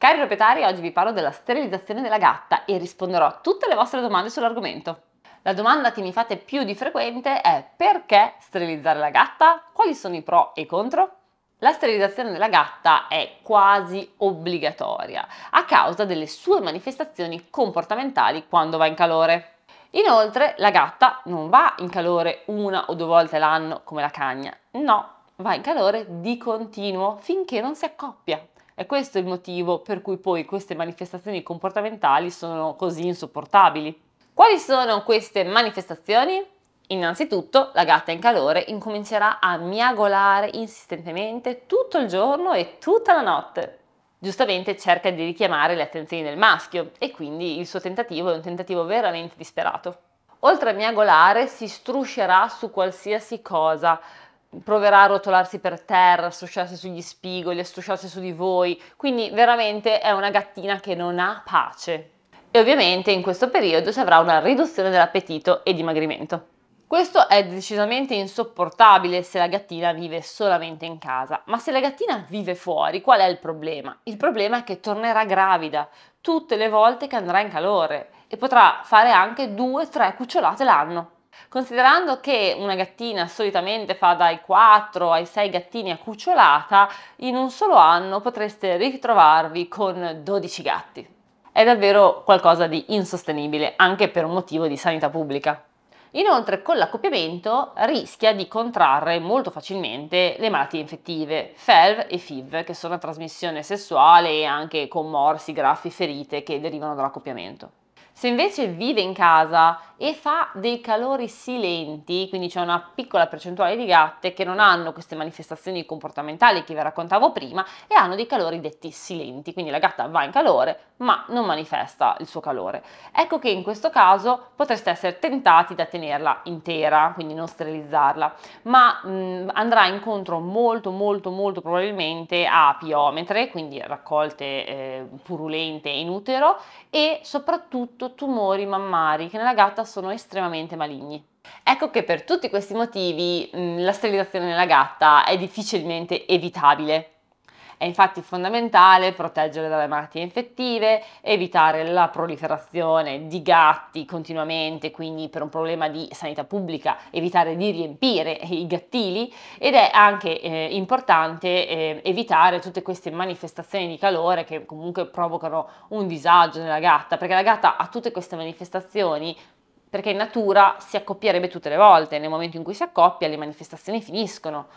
Cari proprietari, oggi vi parlo della sterilizzazione della gatta e risponderò a tutte le vostre domande sull'argomento. La domanda che mi fate più di frequente è perché sterilizzare la gatta? Quali sono i pro e i contro? La sterilizzazione della gatta è quasi obbligatoria a causa delle sue manifestazioni comportamentali quando va in calore. Inoltre la gatta non va in calore una o due volte l'anno come la cagna, no, va in calore di continuo finché non si accoppia. E questo è il motivo per cui poi queste manifestazioni comportamentali sono così insopportabili. Quali sono queste manifestazioni? Innanzitutto la gatta in calore incomincerà a miagolare insistentemente tutto il giorno e tutta la notte. Giustamente cerca di richiamare le attenzioni del maschio e quindi il suo tentativo è un tentativo veramente disperato. Oltre a miagolare si struscerà su qualsiasi cosa, proverà a rotolarsi per terra, a strusciarsi sugli spigoli, a strusciarsi su di voi, quindi veramente è una gattina che non ha pace. E ovviamente in questo periodo si avrà una riduzione dell'appetito e dimagrimento. Questo è decisamente insopportabile se la gattina vive solamente in casa, ma se la gattina vive fuori, qual è il problema? Il problema è che tornerà gravida tutte le volte che andrà in calore e potrà fare anche 2-3 cucciolate l'anno. Considerando che una gattina solitamente fa dai 4 ai 6 gattini a cucciolata, in un solo anno potreste ritrovarvi con 12 gatti. È davvero qualcosa di insostenibile, anche per un motivo di sanità pubblica. Inoltre con l'accoppiamento rischia di contrarre molto facilmente le malattie infettive, FELV e FIV, che sono a trasmissione sessuale e anche con morsi, graffi, ferite che derivano dall'accoppiamento. Se invece vive in casa e fa dei calori silenti, quindi c'è una piccola percentuale di gatte che non hanno queste manifestazioni comportamentali che vi raccontavo prima e hanno dei calori detti silenti, quindi la gatta va in calore ma non manifesta il suo calore. Ecco che in questo caso potreste essere tentati da tenerla intera, quindi non sterilizzarla, ma mh, andrà incontro molto molto molto probabilmente a piometre, quindi raccolte eh, purulente in utero e soprattutto tumori mammari che nella gatta sono estremamente maligni. Ecco che per tutti questi motivi mm, la sterilizzazione della gatta è difficilmente evitabile. È infatti fondamentale proteggere dalle malattie infettive, evitare la proliferazione di gatti continuamente, quindi per un problema di sanità pubblica evitare di riempire i gattili ed è anche eh, importante eh, evitare tutte queste manifestazioni di calore che comunque provocano un disagio nella gatta, perché la gatta ha tutte queste manifestazioni perché in natura si accoppierebbe tutte le volte, nel momento in cui si accoppia le manifestazioni finiscono,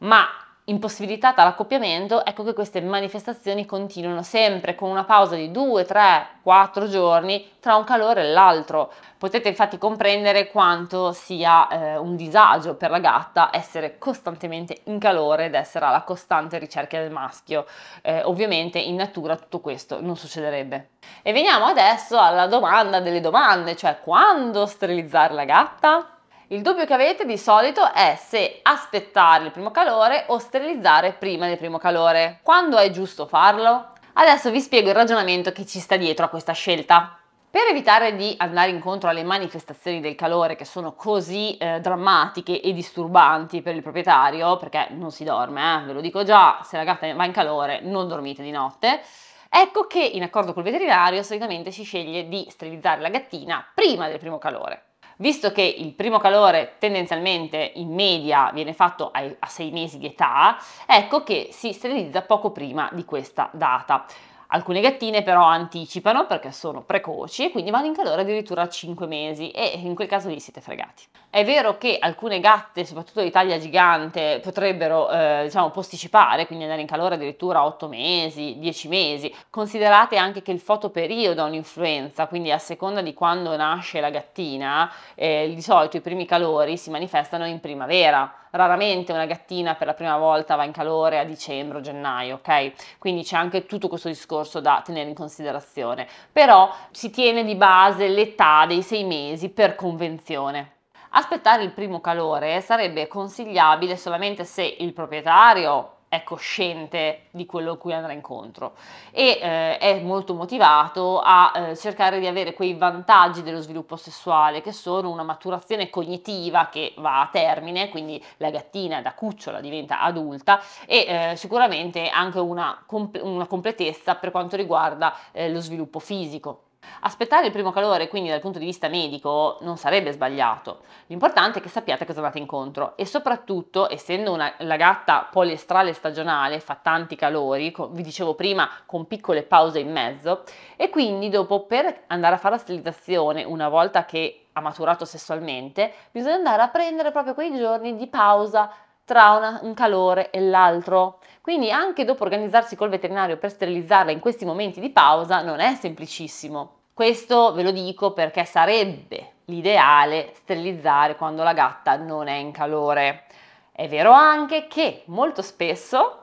ma impossibilitata l'accoppiamento, ecco che queste manifestazioni continuano sempre con una pausa di 2, 3, 4 giorni tra un calore e l'altro. Potete infatti comprendere quanto sia eh, un disagio per la gatta essere costantemente in calore ed essere alla costante ricerca del maschio. Eh, ovviamente in natura tutto questo non succederebbe. E veniamo adesso alla domanda delle domande, cioè quando sterilizzare la gatta? Il dubbio che avete di solito è se aspettare il primo calore o sterilizzare prima del primo calore. Quando è giusto farlo? Adesso vi spiego il ragionamento che ci sta dietro a questa scelta. Per evitare di andare incontro alle manifestazioni del calore che sono così eh, drammatiche e disturbanti per il proprietario, perché non si dorme, eh, ve lo dico già, se la gatta va in calore non dormite di notte, ecco che in accordo col veterinario solitamente si sceglie di sterilizzare la gattina prima del primo calore visto che il primo calore tendenzialmente in media viene fatto a 6 mesi di età, ecco che si sterilizza poco prima di questa data. Alcune gattine però anticipano perché sono precoci e quindi vanno in calore addirittura a 5 mesi e in quel caso lì siete fregati. È vero che alcune gatte, soprattutto di taglia gigante, potrebbero eh, diciamo, posticipare, quindi andare in calore addirittura 8 mesi, 10 mesi. Considerate anche che il fotoperiodo ha un'influenza, quindi a seconda di quando nasce la gattina, eh, di solito i primi calori si manifestano in primavera raramente una gattina per la prima volta va in calore a dicembre o gennaio, ok? Quindi c'è anche tutto questo discorso da tenere in considerazione, però si tiene di base l'età dei sei mesi per convenzione. Aspettare il primo calore sarebbe consigliabile solamente se il proprietario è cosciente di quello a cui andrà incontro e eh, è molto motivato a eh, cercare di avere quei vantaggi dello sviluppo sessuale che sono una maturazione cognitiva che va a termine, quindi la gattina da cucciola diventa adulta e eh, sicuramente anche una, comp- una, completezza per quanto riguarda eh, lo sviluppo fisico. Aspettare il primo calore, quindi dal punto di vista medico, non sarebbe sbagliato. L'importante è che sappiate cosa andate incontro e soprattutto, essendo una, la gatta poliestrale stagionale, fa tanti calori, con, vi dicevo prima, con piccole pause in mezzo, e quindi dopo per andare a fare la sterilizzazione, una volta che ha maturato sessualmente, bisogna andare a prendere proprio quei giorni di pausa tra una, un calore e l'altro. Quindi anche dopo organizzarsi col veterinario per sterilizzarla in questi momenti di pausa non è semplicissimo. Questo ve lo dico perché sarebbe l'ideale sterilizzare quando la gatta non è in calore. È vero anche che molto spesso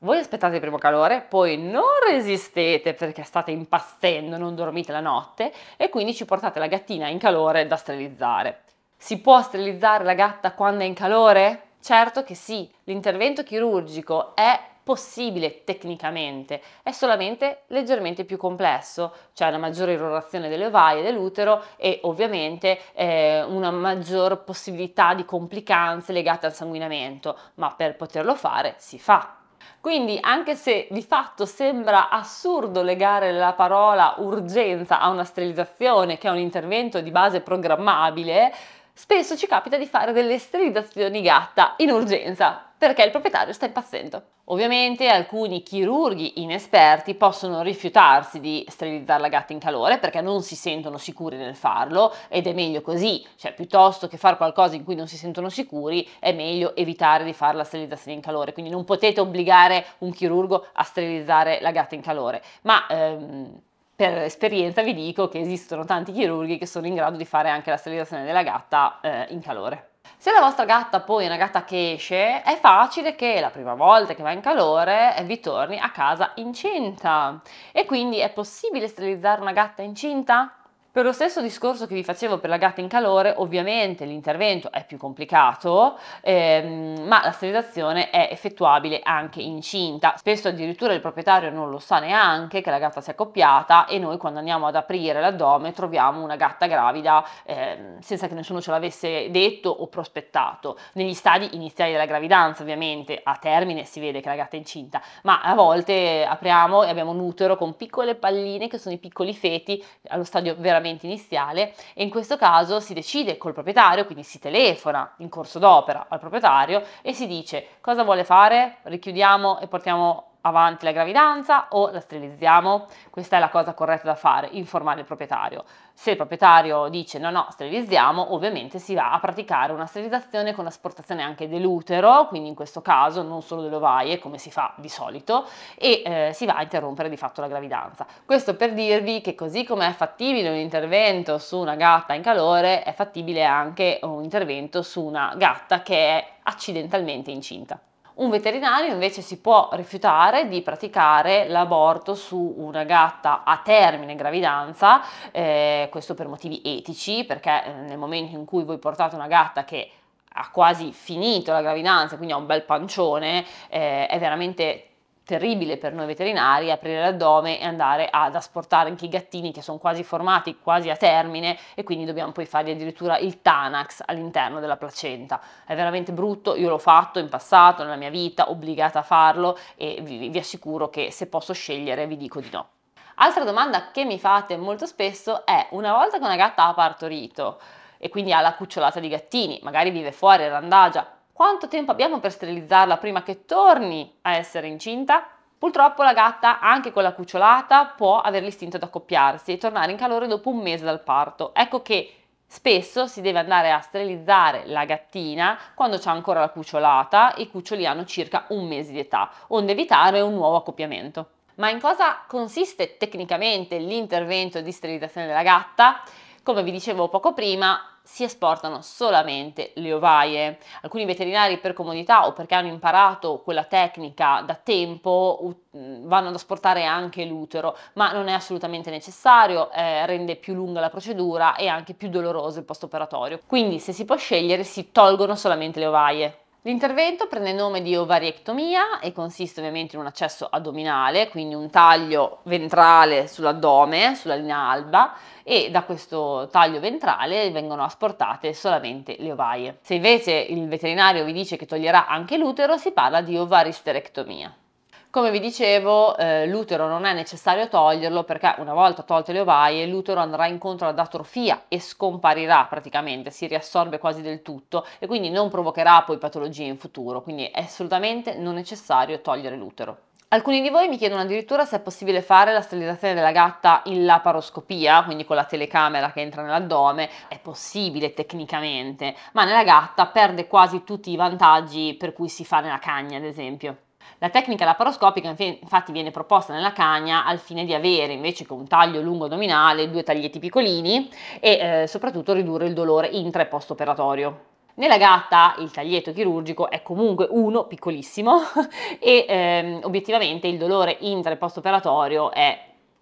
voi aspettate il primo calore, poi non resistete perché state impastendo, non dormite la notte e quindi ci portate la gattina in calore da sterilizzare. Si può sterilizzare la gatta quando è in calore? Certo che sì, l'intervento chirurgico è possibile tecnicamente, è solamente leggermente più complesso, c'è una maggiore irrorazione delle ovaie dell'utero e ovviamente eh, una maggior possibilità di complicanze legate al sanguinamento, ma per poterlo fare si fa. Quindi anche se di fatto sembra assurdo legare la parola urgenza a una sterilizzazione che è un intervento di base programmabile, spesso ci capita di fare delle sterilizzazioni gatta in urgenza perché il proprietario sta impazzendo. Ovviamente alcuni chirurghi inesperti possono rifiutarsi di sterilizzare la gatta in calore perché non si sentono sicuri nel farlo ed è meglio così, cioè piuttosto che fare qualcosa in cui non si sentono sicuri è meglio evitare di fare la sterilizzazione in calore, quindi non potete obbligare un chirurgo a sterilizzare la gatta in calore, ma ehm, per esperienza vi dico che esistono tanti chirurghi che sono in grado di fare anche la sterilizzazione della gatta eh, in calore. Se la vostra gatta poi è una gatta che esce, è facile che la prima volta che va in calore eh, vi torni a casa incinta. E quindi è possibile sterilizzare una gatta incinta? Per lo stesso discorso che vi facevo per la gatta in calore, ovviamente l'intervento è più complicato, ehm, ma la sterilizzazione è effettuabile anche incinta. Spesso addirittura il proprietario non lo sa neanche che la gatta si è accoppiata e noi quando andiamo ad aprire l'addome troviamo una gatta gravida ehm, senza che nessuno ce l'avesse detto o prospettato. Negli stadi iniziali della gravidanza ovviamente a termine si vede che la gatta è incinta, ma a volte apriamo e abbiamo un utero con piccole palline che sono i piccoli feti allo stadio veramente componente iniziale e in questo caso si decide col proprietario, quindi si telefona in corso d'opera al proprietario e si dice cosa vuole fare, richiudiamo e portiamo avanti la gravidanza o la sterilizziamo? Questa è la cosa corretta da fare, informare il proprietario. Se il proprietario dice no, no, sterilizziamo, ovviamente si va a praticare una sterilizzazione con asportazione anche dell'utero, quindi in questo caso non solo delle ovaie, come si fa di solito, e eh, si va a interrompere di fatto la gravidanza. Questo per dirvi che così come è fattibile un intervento su una gatta in calore, è fattibile anche un intervento su una gatta che è accidentalmente incinta. Un veterinario invece si può rifiutare di praticare l'aborto su una gatta a termine gravidanza, eh, questo per motivi etici, perché eh, nel momento in cui voi portate una gatta che ha quasi finito la gravidanza, quindi ha un bel pancione, eh, è veramente terribile per noi veterinari aprire l'addome e andare ad asportare anche i gattini che sono quasi formati, quasi a termine e quindi dobbiamo poi fargli addirittura il Tanax all'interno della placenta. È veramente brutto, io l'ho fatto in passato, nella mia vita, obbligata a farlo e vi, vi assicuro che se posso scegliere vi dico di no. Altra domanda che mi fate molto spesso è una volta che una gatta ha partorito e quindi ha la cucciolata di gattini, magari vive fuori, randagia, quanto tempo abbiamo per sterilizzarla prima che torni a essere incinta? Purtroppo la gatta, anche con la cucciolata, può avere l'istinto di accoppiarsi e tornare in calore dopo un mese dal parto. Ecco che Spesso si deve andare a sterilizzare la gattina quando c'è ancora la cucciolata, e i cuccioli hanno circa un mese di età, onde evitare un nuovo accoppiamento. Ma in cosa consiste tecnicamente l'intervento di sterilizzazione della gatta? Come vi dicevo poco prima, si esportano solamente le ovaie. Alcuni veterinari per comodità o perché hanno imparato quella tecnica da tempo vanno ad esportare anche l'utero, ma non è assolutamente necessario, eh, rende più lunga la procedura e anche più doloroso il post operatorio. Quindi se si può scegliere si tolgono solamente le ovaie. L'intervento prende il nome di ovariectomia e consiste ovviamente in un accesso addominale, quindi un taglio ventrale sull'addome, sulla linea alba e da questo taglio ventrale vengono asportate solamente le ovaie. Se invece il veterinario vi dice che toglierà anche l'utero, si parla di ovaristerectomia. Come vi dicevo, eh, l'utero non è necessario toglierlo perché una volta tolte le ovaie, l'utero andrà incontro ad atrofia e scomparirà praticamente, si riassorbe quasi del tutto e quindi non provocherà poi patologie in futuro, quindi è assolutamente non necessario togliere l'utero. Alcuni di voi mi chiedono addirittura se è possibile fare la sterilizzazione della gatta in laparoscopia, quindi con la telecamera che entra nell'addome, è possibile tecnicamente, ma nella gatta perde quasi tutti i vantaggi per cui si fa nella cagna, ad esempio. La tecnica laparoscopica infatti viene proposta nella cagna al fine di avere invece che un taglio lungo addominale due taglietti piccolini e eh, soprattutto ridurre il dolore intra e post operatorio. Nella gatta il taglietto chirurgico è comunque uno piccolissimo e ehm, obiettivamente il dolore intra e post operatorio è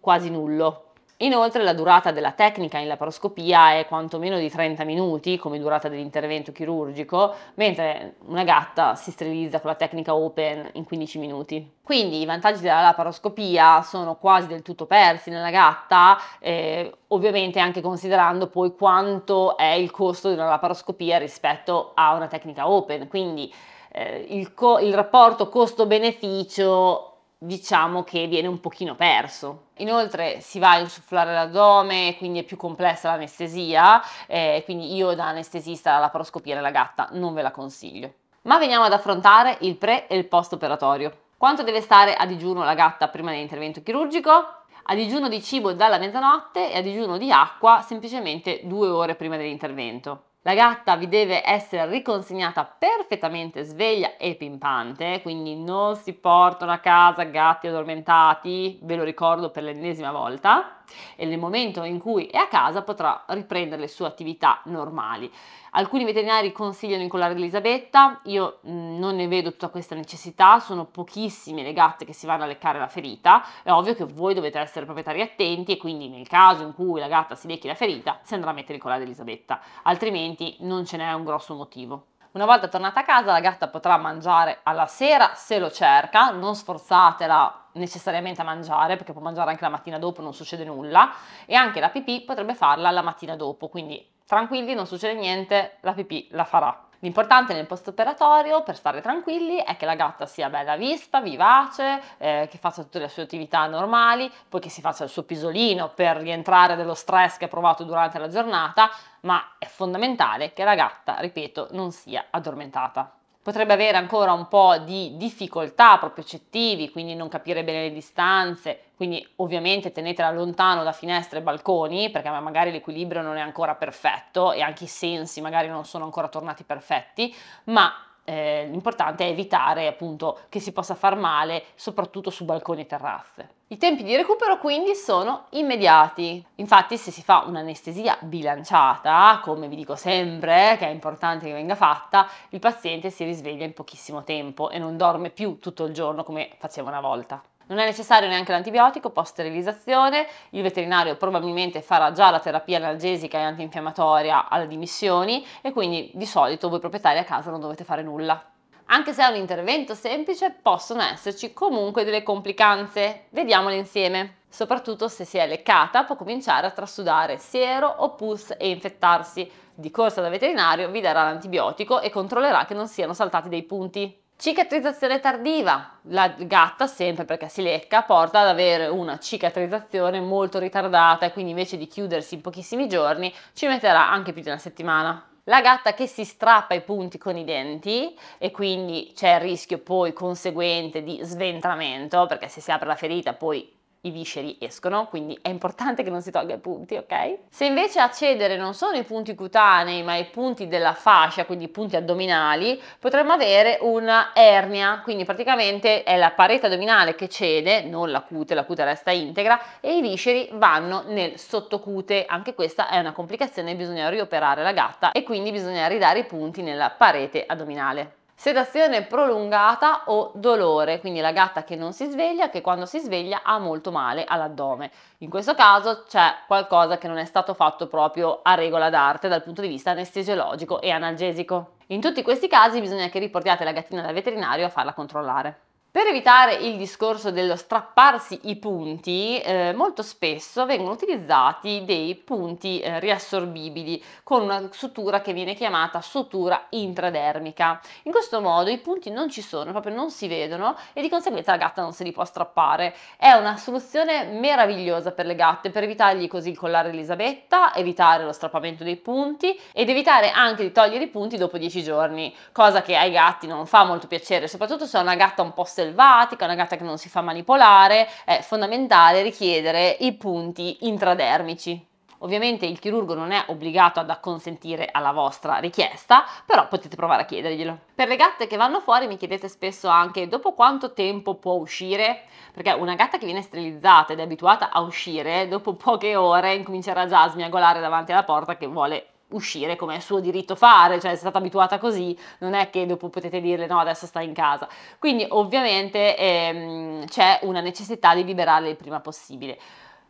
quasi nullo. Inoltre la durata della tecnica in laparoscopia è quantomeno di 30 minuti come durata dell'intervento chirurgico, mentre una gatta si sterilizza con la tecnica open in 15 minuti. Quindi i vantaggi della laparoscopia sono quasi del tutto persi nella gatta, eh, ovviamente anche considerando poi quanto è il costo di una laparoscopia rispetto a una tecnica open. Quindi eh, il, co- il rapporto costo-beneficio diciamo che viene un pochino perso. Inoltre si va a insufflare l'addome, quindi è più complessa l'anestesia, eh, quindi io da anestesista la paroscopia della gatta non ve la consiglio. Ma veniamo ad affrontare il pre e il post operatorio. Quanto deve stare a digiuno la gatta prima dell'intervento chirurgico? a digiuno di cibo dalla mezzanotte e a digiuno di acqua semplicemente due ore prima dell'intervento. La gatta vi deve essere riconsegnata perfettamente sveglia e pimpante, quindi non si portano a casa gatti addormentati, ve lo ricordo per l'ennesima volta e nel momento in cui è a casa potrà riprendere le sue attività normali. Alcuni veterinari consigliano incollare Elisabetta, io mh, mm, non ne vedo tutta questa necessità, sono pochissime le gatte che si vanno a leccare la ferita, è ovvio che voi dovete essere proprietari attenti e quindi nel caso in cui la gatta si lecchi la ferita si andrà a mettere incollare Elisabetta, altrimenti non ce n'è un grosso motivo. Una volta tornata a casa la gatta potrà mangiare alla sera se lo cerca, non sforzatela necessariamente a mangiare perché può mangiare anche la mattina dopo, non succede nulla e anche la pipì potrebbe farla la mattina dopo, quindi tranquilli, non succede niente, la pipì la farà. L'importante nel post-operatorio, per stare tranquilli, è che la gatta sia bella vista, vivace, eh, che faccia tutte le sue attività normali, poi che si faccia il suo pisolino per rientrare dello stress che ha provato durante la giornata, ma è fondamentale che la gatta, ripeto, non sia addormentata. Potrebbe avere ancora un po' di difficoltà proprio eccettivi, quindi non capire bene le distanze, quindi ovviamente tenetela lontano da finestre e balconi perché magari l'equilibrio non è ancora perfetto e anche i sensi magari non sono ancora tornati perfetti, ma eh, l'importante è evitare appunto che si possa far male soprattutto su balconi e terrazze. I tempi di recupero quindi sono immediati, infatti se si fa un'anestesia bilanciata, come vi dico sempre che è importante che venga fatta, il paziente si risveglia in pochissimo tempo e non dorme più tutto il giorno come faceva una volta. Non è necessario neanche l'antibiotico post sterilizzazione, il veterinario probabilmente farà già la terapia analgesica e antinfiammatoria alle dimissioni e quindi di solito voi proprietari a casa non dovete fare nulla. Anche se è un intervento semplice, possono esserci comunque delle complicanze. Vediamole insieme. Soprattutto se si è leccata, può cominciare a trasudare siero o pus e infettarsi. Di corsa da veterinario vi darà l'antibiotico e controllerà che non siano saltati dei punti. Cicatrizzazione tardiva. La gatta, sempre perché si lecca, porta ad avere una cicatrizzazione molto ritardata e quindi invece di chiudersi in pochissimi giorni ci metterà anche più di una settimana. La gatta che si strappa i punti con i denti e quindi c'è il rischio poi conseguente di sventramento perché se si apre la ferita poi i visceri escono, quindi è importante che non si tolga i punti, ok? Se invece a cedere non sono i punti cutanei, ma i punti della fascia, quindi i punti addominali, potremmo avere una ernia, quindi praticamente è la parete addominale che cede, non la cute, la cute resta integra e i visceri vanno nel sottocute. Anche questa è una complicazione, bisogna rioperare la gatta e quindi bisogna ridare i punti nella parete addominale sedazione prolungata o dolore, quindi la gatta che non si sveglia, che quando si sveglia ha molto male all'addome. In questo caso c'è qualcosa che non è stato fatto proprio a regola d'arte dal punto di vista anestesiologico e analgesico. In tutti questi casi bisogna che riportiate la gattina dal veterinario a farla controllare. Per evitare il discorso dello strapparsi i punti, eh, molto spesso vengono utilizzati dei punti eh, riassorbibili con una sutura che viene chiamata sutura intradermica. In questo modo i punti non ci sono, proprio non si vedono e di conseguenza la gatta non se li può strappare. È una soluzione meravigliosa per le gatte per evitargli così il collare Elisabetta, evitare lo strappamento dei punti ed evitare anche di togliere i punti dopo 10 giorni, cosa che ai gatti non fa molto piacere, soprattutto se è una gatta un po' selvatica, una gatta che non si fa manipolare, è fondamentale richiedere i punti intradermici. Ovviamente il chirurgo non è obbligato ad acconsentire alla vostra richiesta, però potete provare a chiederglielo. Per le gatte che vanno fuori mi chiedete spesso anche dopo quanto tempo può uscire, perché una gatta che viene sterilizzata ed è abituata a uscire, dopo poche ore incomincerà già a smiagolare davanti alla porta che vuole uscire come è suo diritto fare, cioè è stata abituata così, non è che dopo potete dirle no adesso sta in casa. Quindi ovviamente ehm, c'è una necessità di liberarle il prima possibile.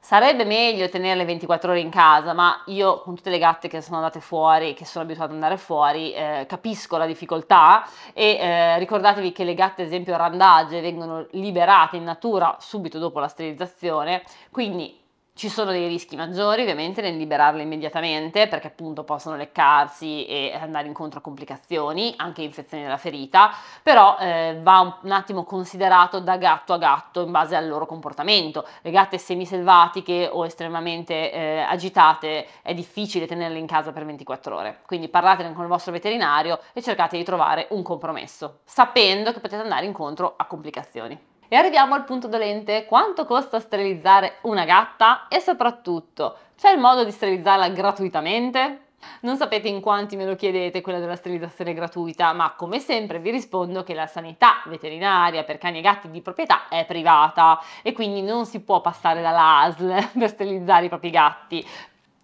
Sarebbe meglio tenerle 24 ore in casa, ma io con tutte le gatte che sono andate fuori, che sono abituata ad andare fuori, eh, capisco la difficoltà e eh, ricordatevi che le gatte, ad esempio randage, vengono liberate in natura subito dopo la sterilizzazione, quindi ci sono dei rischi maggiori ovviamente nel liberarle immediatamente perché appunto possono leccarsi e andare incontro a complicazioni, anche infezioni della ferita, però eh, va un attimo considerato da gatto a gatto in base al loro comportamento. Le gatte semiselvatiche o estremamente eh, agitate è difficile tenerle in casa per 24 ore, quindi parlatene con il vostro veterinario e cercate di trovare un compromesso, sapendo che potete andare incontro a complicazioni. E arriviamo al punto dolente, quanto costa sterilizzare una gatta e soprattutto c'è il modo di sterilizzarla gratuitamente? Non sapete in quanti me lo chiedete quella della sterilizzazione gratuita, ma come sempre vi rispondo che la sanità veterinaria per cani e gatti di proprietà è privata e quindi non si può passare dalla ASL per sterilizzare i propri gatti.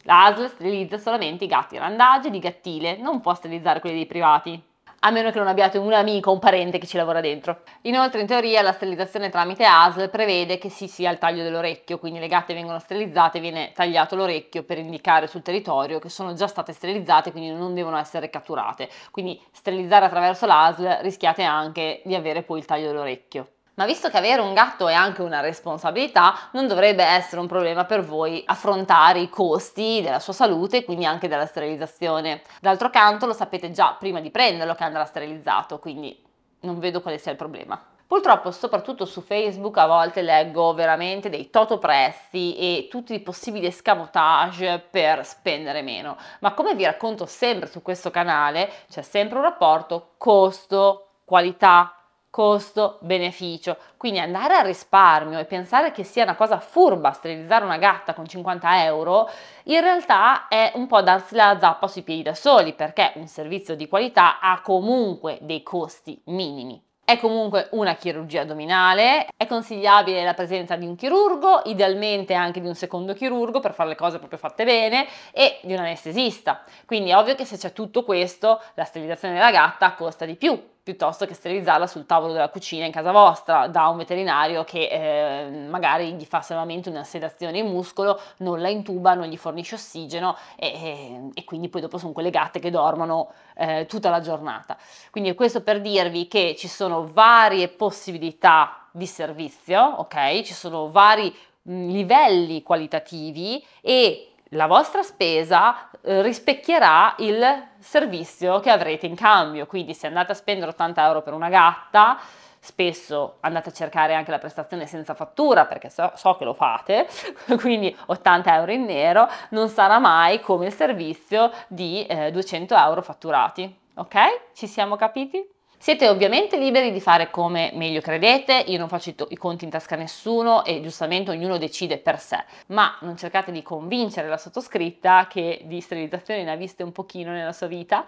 L'ASL sterilizza solamente i gatti randagi di gattile, non può sterilizzare quelli dei privati a meno che non abbiate un amico o un parente che ci lavora dentro. Inoltre in teoria la sterilizzazione tramite ASL prevede che si sia il taglio dell'orecchio, quindi le gatte vengono sterilizzate e viene tagliato l'orecchio per indicare sul territorio che sono già state sterilizzate, quindi non devono essere catturate. Quindi sterilizzare attraverso l'ASL rischiate anche di avere poi il taglio dell'orecchio ma visto che avere un gatto è anche una responsabilità, non dovrebbe essere un problema per voi affrontare i costi della sua salute e quindi anche della sterilizzazione. D'altro canto lo sapete già prima di prenderlo che andrà sterilizzato, quindi non vedo quale sia il problema. Purtroppo, soprattutto su Facebook, a volte leggo veramente dei totopresti e tutti i possibili escamotage per spendere meno. Ma come vi racconto sempre su questo canale, c'è sempre un rapporto costo, qualità, costo-beneficio. Quindi andare a risparmio e pensare che sia una cosa furba sterilizzare una gatta con 50 euro, in realtà è un po' darsi la zappa sui piedi da soli, perché un servizio di qualità ha comunque dei costi minimi. È comunque una chirurgia addominale, è consigliabile la presenza di un chirurgo, idealmente anche di un secondo chirurgo per fare le cose proprio fatte bene e di un anestesista. Quindi è ovvio che se c'è tutto questo, la sterilizzazione della gatta costa di più, piuttosto che sterilizzarla sul tavolo della cucina in casa vostra da un veterinario che eh, magari gli fa solamente una sedazione in muscolo, non la intuba, non gli fornisce ossigeno e, e, e quindi poi dopo sono quelle gatte che dormono eh, tutta la giornata. Quindi questo per dirvi che ci sono varie possibilità di servizio, ok? Ci sono vari mh, mm, livelli qualitativi e la vostra spesa eh, rispecchierà il servizio che avrete in cambio. Quindi se andate a spendere 80 euro per una gatta, spesso andate a cercare anche la prestazione senza fattura, perché so, so che lo fate, quindi 80 euro in nero non sarà mai come il servizio di eh, 200 euro fatturati. Ok? Ci siamo capiti? Siete ovviamente liberi di fare come meglio credete, io non faccio i conti in tasca a nessuno e giustamente ognuno decide per sé, ma non cercate di convincere la sottoscritta che di sterilizzazione ne ha viste un pochino nella sua vita,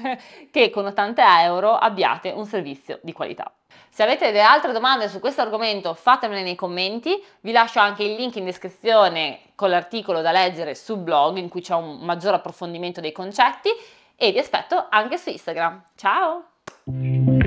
che con 80 euro abbiate un servizio di qualità. Se avete delle altre domande su questo argomento fatemele nei commenti, vi lascio anche il link in descrizione con l'articolo da leggere sul blog in cui c'è un maggior approfondimento dei concetti e vi aspetto anche su Instagram. Ciao! Thank you.